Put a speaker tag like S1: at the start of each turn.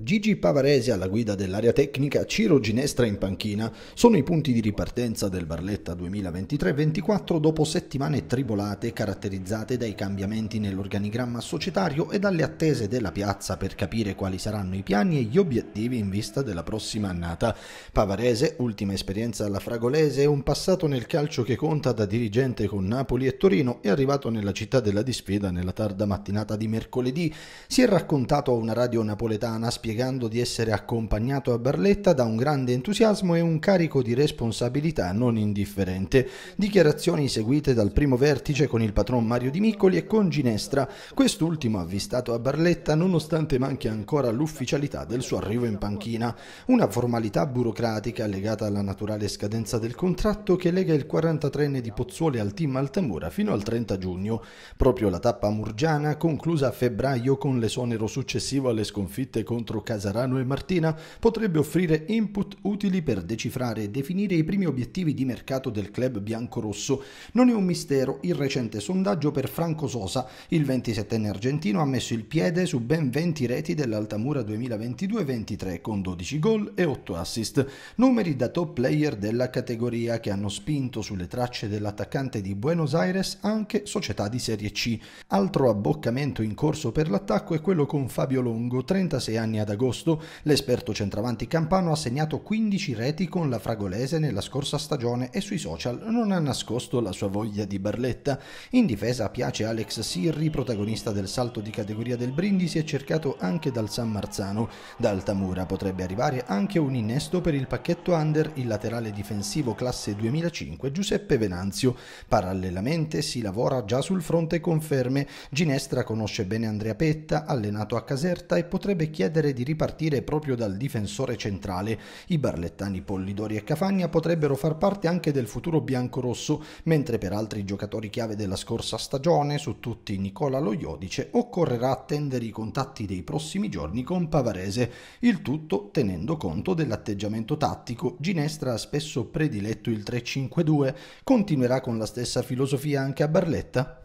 S1: Gigi Pavarese alla guida dell'area tecnica, Ciro Ginestra in panchina sono i punti di ripartenza del Barletta 2023-24 dopo settimane tribolate caratterizzate dai cambiamenti nell'organigramma societario e dalle attese della piazza per capire quali saranno i piani e gli obiettivi in vista della prossima annata. Pavarese, ultima esperienza alla Fragolese e un passato nel calcio che conta da dirigente con Napoli e Torino, è arrivato nella città della disfida nella tarda mattinata di mercoledì. Si è raccontato a una radio napoletana spiegando di essere accompagnato a Barletta da un grande entusiasmo e un carico di responsabilità non indifferente. Dichiarazioni seguite dal primo vertice con il patron Mario Di Miccoli e con Ginestra, quest'ultimo avvistato a Barletta nonostante manchi ancora l'ufficialità del suo arrivo in panchina. Una formalità burocratica legata alla naturale scadenza del contratto che lega il 43enne di Pozzuoli al team Altamura fino al 30 giugno. Proprio la tappa murgiana conclusa a febbraio con l'esonero successivo alle sconfitte contro incontro Casarano e Martina potrebbe offrire input utili per decifrare e definire i primi obiettivi di mercato del club biancorosso. Non è un mistero il recente sondaggio per Franco Sosa. Il 27enne argentino ha messo il piede su ben 20 reti dell'Altamura 2022-23 con 12 gol e 8 assist, numeri da top player della categoria che hanno spinto sulle tracce dell'attaccante di Buenos Aires anche società di Serie C. Altro abboccamento in corso per l'attacco è quello con Fabio Longo, 36 anni Germania ad agosto, l'esperto centravanti campano ha segnato 15 reti con la fragolese nella scorsa stagione e sui social non ha nascosto la sua voglia di barletta. In difesa piace Alex Sirri, protagonista del salto di categoria del Brindisi e cercato anche dal San Marzano. Da Altamura potrebbe arrivare anche un innesto per il pacchetto under il laterale difensivo classe 2005 Giuseppe Venanzio. Parallelamente si lavora già sul fronte conferme. Ginestra conosce bene Andrea Petta, allenato a Caserta e potrebbe chiedere permettere di ripartire proprio dal difensore centrale. I barlettani Pollidori e Cafagna potrebbero far parte anche del futuro biancorosso, mentre per altri giocatori chiave della scorsa stagione, su tutti Nicola Loiodice, occorrerà attendere i contatti dei prossimi giorni con Pavarese, il tutto tenendo conto dell'atteggiamento tattico. Ginestra ha spesso prediletto il 3-5-2, continuerà con la stessa filosofia anche a Barletta?